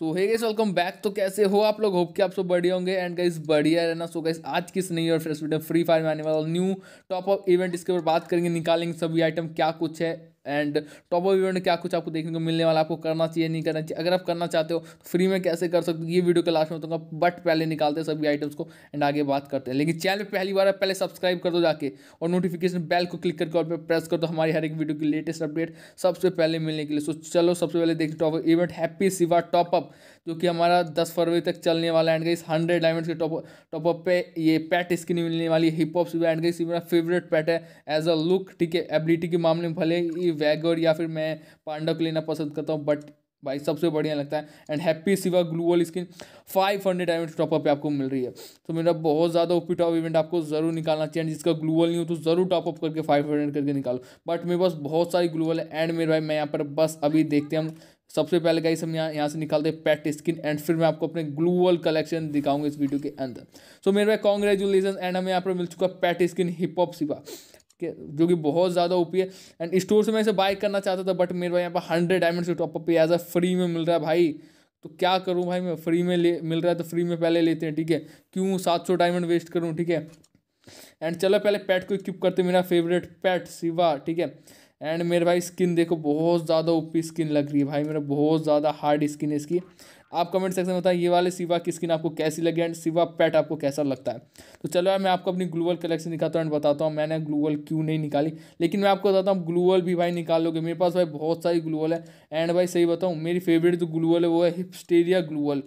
सो hey guys welcome back तो कैसे हो आप लोग होप कि आप सब बढ़िया होंगे एंड गाइस बढ़िया रहना सो गाइस आज किस नई और फ्रेश वीडियो फ्री फायर में आने वाला न्यू टॉप अप इवेंट इसके ऊपर बात करेंगे निकालेंगे सभी आइटम क्या कुछ है एंड टॉप ऑफ इवेंट क्या कुछ आपको देखने को मिलने वाला आपको करना चाहिए नहीं करना चाहिए अगर आप करना चाहते हो तो फ्री में कैसे कर सकते हो ये वीडियो के लास्ट में बताऊँगा तो बट पहले निकालते हैं सभी आइटम्स को एंड आगे बात करते हैं लेकिन चैनल पर पहली बार पहले सब्सक्राइब कर दो जाके और नोटिफिकेशन बेल को क्लिक करके और प्रेस कर दो हमारी हर एक वीडियो की लेटेस्ट अपडेट सबसे पहले मिलने के लिए सो चलो सबसे पहले देखते टॉप ऑफ इवेंट हैप्पी सिवा टॉपअप जो कि हमारा दस फरवरी तक चलने वाला एंड गई हंड्रेड डायमंड के टॉप टॉपअप पे ये पैट स्किन मिलने वाली हिप हॉप सिवा एंड गई मेरा फेवरेट पैट है एज अ लुक ठीक है एबिलिटी के मामले में भले ही कि वैगर या फिर मैं पांडा को लेना पसंद करता हूँ बट भाई सबसे बढ़िया लगता है एंड हैप्पी सिवा glue wall skin five hundred M top up आपको मिल रही है तो मेरा बहुत ज़्यादा ओपी टॉप इवेंट आपको ज़रूर निकालना चाहिए जिसका ग्लू वॉल नहीं हो तो ज़रूर टॉपअप करके फाइव हंड्रेड करके निकालो बट मेरे पास बहुत सारी ग्लू वॉल है एंड मेरे भाई मैं यहाँ पर बस अभी देखते हैं हम सबसे पहले गाइस हम यहाँ यहाँ से निकालते हैं पेट स्किन एंड फिर मैं आपको अपने ग्लूअल कलेक्शन दिखाऊंगा इस वीडियो के अंदर सो so, मेरे भाई कॉन्ग्रेचुलेसन एंड हमें यहाँ पर मिल चुका पेट स्किन हिप हॉप सिवा है जो कि बहुत ज़्यादा ओपी है एंड स्टोर से मैं इसे बाय करना चाहता था बट मेरे भाई यहाँ पर हंड्रेड डायमंड से टॉपअप पे एज अ फ्री में मिल रहा है भाई तो क्या करूँ भाई मैं फ्री में ले मिल रहा है तो फ्री में पहले लेते हैं ठीक है क्यों सात सौ डायमंड वेस्ट करूँ ठीक है एंड चलो पहले पैट को इक्विप करते मेरा फेवरेट पैट सिवा ठीक है एंड मेरे भाई स्किन देखो बहुत ज़्यादा ओपी स्किन लग रही है भाई मेरा बहुत ज़्यादा हार्ड स्किन है इसकी आप कमेंट सेक्शन में बताएं ये वाले सिवा की स्किन आपको कैसी लगी एंड सिवा पैट आपको कैसा लगता है तो चलो यार मैं आपको अपनी ग्लूवल कलेक्शन दिखाता हूँ एंड बताता हूँ मैंने ग्लूवल क्यों नहीं निकाली लेकिन मैं आपको बताता हूँ ग्लूवल भी भाई निकालोगे मेरे पास भाई बहुत सारी ग्लूवल है एंड भाई सही बताऊँ मेरी फेवरेट जो ग्लूवल है वो है हिपस्टेरिया ग्लूवल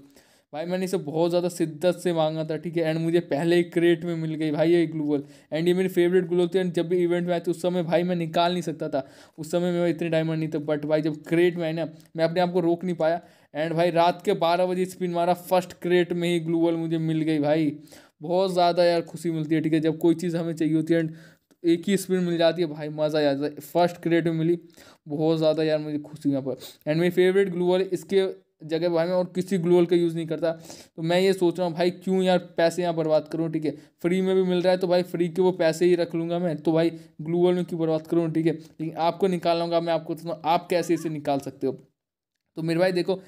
भाई मैंने इसे बहुत ज़्यादा शिद्दत से मांगा था ठीक है एंड मुझे पहले ही क्रेट में मिल गई भाई ये ग्लूवल एंड ये मेरी फेवरेट ग्लूवल थी एंड जब भी इवेंट में आई थी उस समय भाई मैं निकाल नहीं सकता था उस समय मेरे इतने डायमंड नहीं थे बट भाई जब क्रेट में ना मैं अपने आप को रोक नहीं पाया एंड भाई रात के बारह बजे स्पिन मारा फर्स्ट क्रेट में ही ग्लूवल मुझे मिल गई भाई बहुत ज़्यादा यार खुशी मिलती है ठीक है जब कोई चीज़ हमें चाहिए होती है एंड एक ही स्पिन मिल जाती है भाई मज़ा आ जाता है फर्स्ट क्रेट में मिली बहुत ज़्यादा यार मुझे खुशी यहाँ पर एंड मेरी फेवरेट ग्लूवल इसके जगह भाई मैं और किसी ग्लोअल का यूज़ नहीं करता तो मैं ये सोच रहा हूँ भाई क्यों यार पैसे यहाँ बर्बाद करूँ ठीक है फ्री में भी मिल रहा है तो भाई फ्री के वो पैसे ही रख लूँगा मैं तो भाई ग्लोअल में क्यों बर्बाद करूँ ठीक है लेकिन आपको निकालूंगा मैं आपको बताता आप कैसे इसे निकाल सकते हो तो मेरे भाई देखो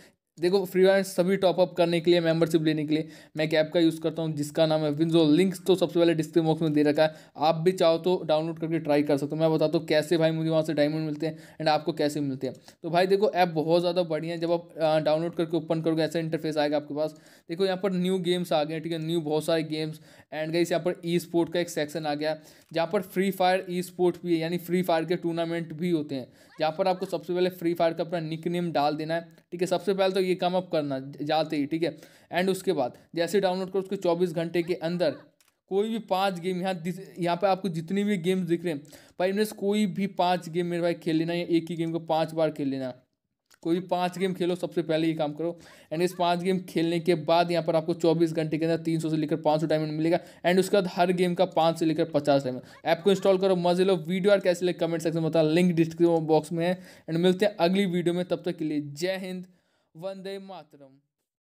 देखो फ्री फायर सभी टॉपअप करने के लिए मेंबरशिप लेने के लिए मैं एक ऐप का यूज़ करता हूँ जिसका नाम है विंजो लिंक्स तो सबसे पहले डिस्क्रिप्शन बॉक्स में दे रखा है आप भी चाहो तो डाउनलोड करके ट्राई कर सकते हो मैं बताता हूँ कैसे भाई मुझे वहाँ से डायमंड मिलते हैं एंड आपको कैसे मिलते हैं तो भाई देखो ऐप बहुत ज़्यादा बढ़िया है जब आप डाउनलोड करके ओपन करोगे ऐसा इंटरफेस आएगा आपके पास देखो यहाँ पर न्यू गेम्स आ गए ठीक है न्यू बहुत सारे गेम्स एंड गई यहाँ पर ई स्पोर्ट का एक सेक्शन आ गया जहाँ पर फ्री फायर ई स्पोर्ट भी है यानी फ्री फायर के टूर्नामेंट भी होते हैं जहाँ पर आपको सबसे पहले फ्री फायर का अपना निक डाल देना है ठीक है सबसे पहले तो ये कम अप करना जाते ही ठीक है एंड उसके बाद जैसे डाउनलोड करो उसके चौबीस घंटे के अंदर कोई भी पांच गेम यहाँ यहाँ पे आपको जितनी भी गेम्स दिख रहे हैं भाई इनमें कोई भी पांच गेम मेरे भाई खेल लेना या एक ही गेम को पांच बार खेल लेना कोई भी पाँच गेम खेलो सबसे पहले ये काम करो एंड इस पांच गेम खेलने के बाद यहाँ पर आपको चौबीस घंटे के अंदर तीन सौ से लेकर पाँच सौ डायमंड मिलेगा एंड उसके बाद हर गेम का पाँच से लेकर पचास डायमंड ऐप को इंस्टॉल करो मजे लो वीडियो और कैसे लगे कमेंट सेक्शन में बता लिंक डिस्क्रिप्शन बॉक्स में है एंड मिलते हैं अगली वीडियो में तब तक के लिए जय हिंद Vandei Matram.